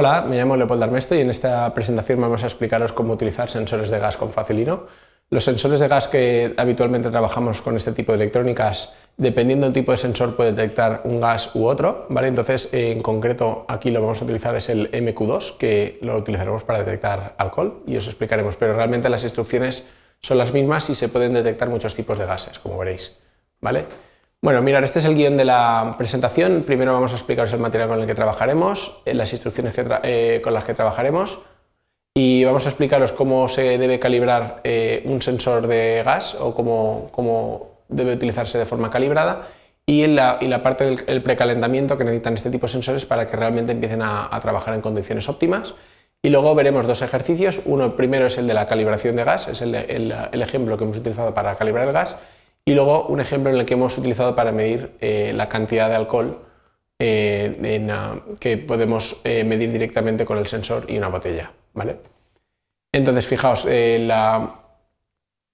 Hola, me llamo Leopoldo Armesto y en esta presentación vamos a explicaros cómo utilizar sensores de gas con Facilino. Los sensores de gas que habitualmente trabajamos con este tipo de electrónicas, dependiendo del tipo de sensor, puede detectar un gas u otro, ¿vale? Entonces, en concreto, aquí lo vamos a utilizar es el MQ2, que lo utilizaremos para detectar alcohol y os explicaremos, pero realmente las instrucciones son las mismas y se pueden detectar muchos tipos de gases, como veréis, ¿vale? Bueno, mirar, este es el guión de la presentación. Primero vamos a explicaros el material con el que trabajaremos, eh, las instrucciones eh, con las que trabajaremos y vamos a explicaros cómo se debe calibrar eh, un sensor de gas o cómo, debe utilizarse de forma calibrada y en la, parte del precalentamiento que necesitan este tipo de sensores para que realmente empiecen a, trabajar en condiciones óptimas. Y luego veremos dos ejercicios. Uno primero es el de la calibración de gas, es el ejemplo que hemos utilizado para calibrar el gas y luego un ejemplo en el que hemos utilizado para medir eh, la cantidad de alcohol eh, que podemos eh, medir directamente con el sensor y una botella. ¿vale? Entonces, fijaos,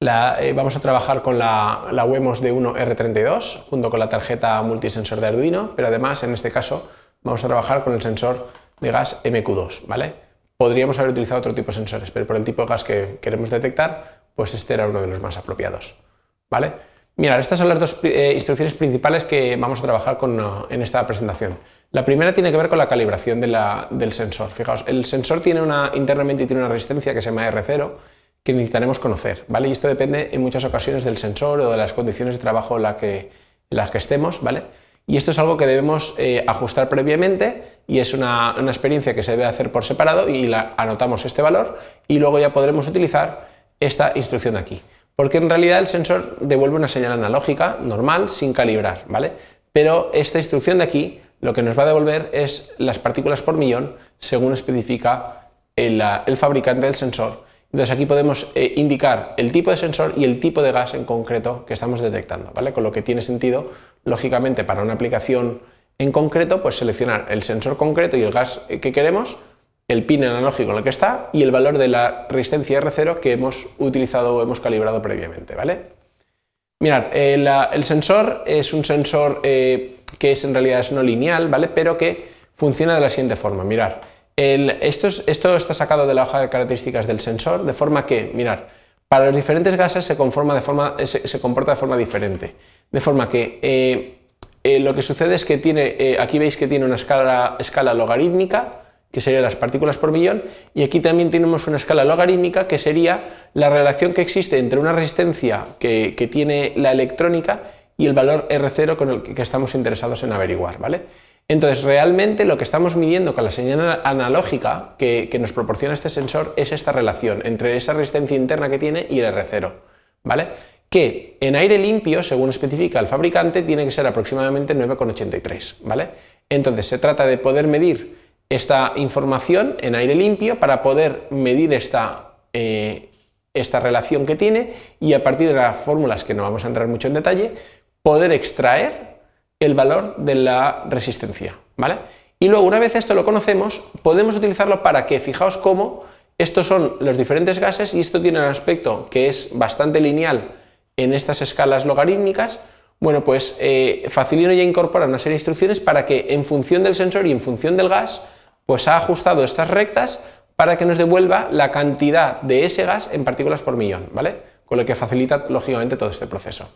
vamos a trabajar con la, la Wemos D1 R32 junto con la tarjeta multisensor de Arduino, pero además en este caso vamos a trabajar con el sensor de gas MQ2. ¿vale? Podríamos haber utilizado otro tipo de sensores, pero por el tipo de gas que queremos detectar, pues este era uno de los más apropiados. ¿vale? estas son las dos eh, instrucciones principales que vamos a trabajar con, eh, en esta presentación. La primera tiene que ver con la calibración del sensor. Fijaos, el sensor tiene una, internamente tiene una resistencia que se llama R0 que necesitaremos conocer, ¿vale? Y esto depende en muchas ocasiones del sensor o de las condiciones de trabajo en, la que, las que estemos, ¿vale? Y esto es algo que debemos eh, ajustar previamente y es una, experiencia que se debe hacer por separado y la, anotamos este valor y luego ya podremos utilizar esta instrucción aquí porque en realidad el sensor devuelve una señal analógica normal sin calibrar, ¿vale? Pero esta instrucción de aquí lo que nos va a devolver es las partículas por millón según especifica el, ah, fabricante del sensor. Entonces aquí podemos eh, indicar el tipo de sensor y el tipo de gas en concreto que estamos detectando, ¿vale? Con lo que tiene sentido, lógicamente, para una aplicación en concreto, pues seleccionar el sensor concreto y el gas eh, que queremos el pin analógico en el que está y el valor de la resistencia R0 que hemos utilizado o hemos calibrado previamente, ¿vale? Mirad, eh, el sensor es un sensor eh, que es, en realidad es no lineal, ¿vale? Pero que funciona de la siguiente forma, mirar, esto, esto, está sacado de la hoja de características del sensor, de forma que, mirar, para los diferentes gases se, comporta de forma diferente. De forma que eh, lo que sucede es que tiene, aquí veis que tiene una escala, escala logarítmica, que serían las partículas por millón, y aquí también tenemos una escala logarítmica, que sería la relación que existe entre una resistencia que, tiene la electrónica y el valor R0 con el que, estamos interesados en averiguar, ¿vale? Entonces, realmente lo que estamos midiendo con la señal analógica que, que, nos proporciona este sensor es esta relación entre esa resistencia interna que tiene y el R0, ¿vale? Que en aire limpio, según especifica el fabricante, tiene que ser aproximadamente 9,83, ¿vale? Entonces, se trata de poder medir esta información en aire limpio para poder medir eh, esta, relación que tiene y a partir de las fórmulas que no vamos a entrar mucho en detalle, poder extraer el valor de la resistencia. ¿vale? Y luego, una vez esto lo conocemos, podemos utilizarlo para que, fijaos cómo, estos son los diferentes gases y esto tiene un aspecto que es bastante lineal en estas escalas logarítmicas, bueno, pues eh, Facilino ya incorpora una serie de instrucciones para que en función del sensor y en función del gas pues ha ajustado estas rectas para que nos devuelva la cantidad de ese gas en partículas por millón, ¿vale? Con lo que facilita lógicamente todo este proceso.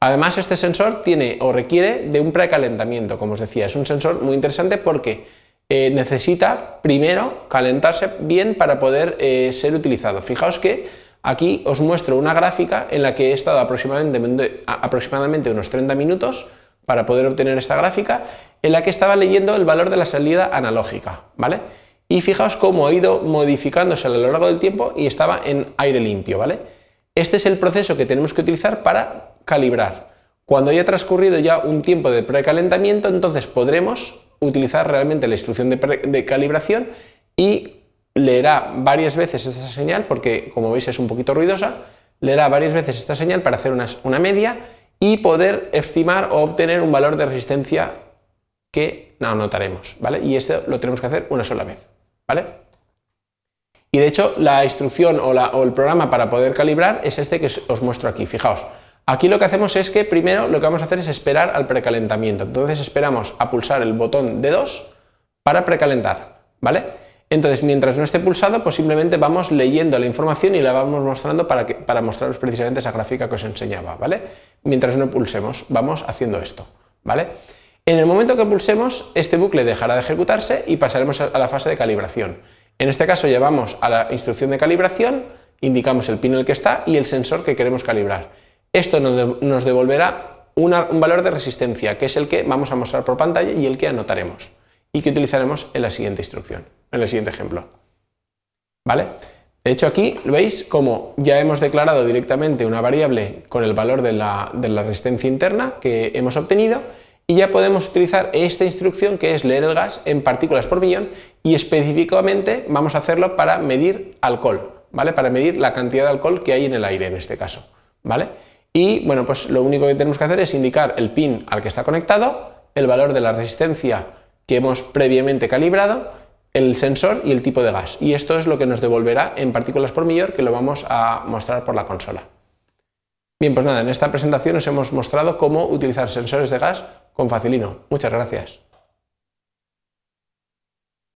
Además, este sensor tiene o requiere de un precalentamiento, como os decía, es un sensor muy interesante porque eh, necesita primero calentarse bien para poder eh, ser utilizado. Fijaos que aquí os muestro una gráfica en la que he estado aproximadamente, aproximadamente unos 30 minutos para poder obtener esta gráfica en la que estaba leyendo el valor de la salida analógica, ¿vale? Y fijaos cómo ha ido modificándose a lo largo del tiempo y estaba en aire limpio, ¿vale? Este es el proceso que tenemos que utilizar para calibrar. Cuando haya transcurrido ya un tiempo de precalentamiento, entonces podremos utilizar realmente la instrucción de, calibración y leerá varias veces esta señal, porque como veis es un poquito ruidosa, leerá varias veces esta señal para hacer una media y poder estimar o obtener un valor de resistencia que anotaremos, ¿vale? Y esto lo tenemos que hacer una sola vez, ¿vale? Y de hecho la instrucción o, el programa para poder calibrar es este que os muestro aquí, fijaos. Aquí lo que hacemos es que primero lo que vamos a hacer es esperar al precalentamiento, entonces esperamos a pulsar el botón de 2 para precalentar, ¿vale? Entonces, mientras no esté pulsado, pues simplemente vamos leyendo la información y la vamos mostrando para, mostraros precisamente esa gráfica que os enseñaba, ¿vale? Mientras no pulsemos, vamos haciendo esto, ¿vale? En el momento que pulsemos, este bucle dejará de ejecutarse y pasaremos a la fase de calibración. En este caso llevamos a la instrucción de calibración, indicamos el pin en el que está y el sensor que queremos calibrar. Esto nos devolverá un valor de resistencia, que es el que vamos a mostrar por pantalla y el que anotaremos y que utilizaremos en la siguiente instrucción en el siguiente ejemplo. ¿Vale? De hecho, aquí veis como ya hemos declarado directamente una variable con el valor de la, de la resistencia interna que hemos obtenido y ya podemos utilizar esta instrucción que es leer el gas en partículas por millón y específicamente vamos a hacerlo para medir alcohol, ¿vale? Para medir la cantidad de alcohol que hay en el aire en este caso, ¿vale? Y bueno, pues lo único que tenemos que hacer es indicar el pin al que está conectado, el valor de la resistencia que hemos previamente calibrado el sensor y el tipo de gas. Y esto es lo que nos devolverá en partículas por millón que lo vamos a mostrar por la consola. Bien, pues nada, en esta presentación os hemos mostrado cómo utilizar sensores de gas con Facilino. Muchas gracias.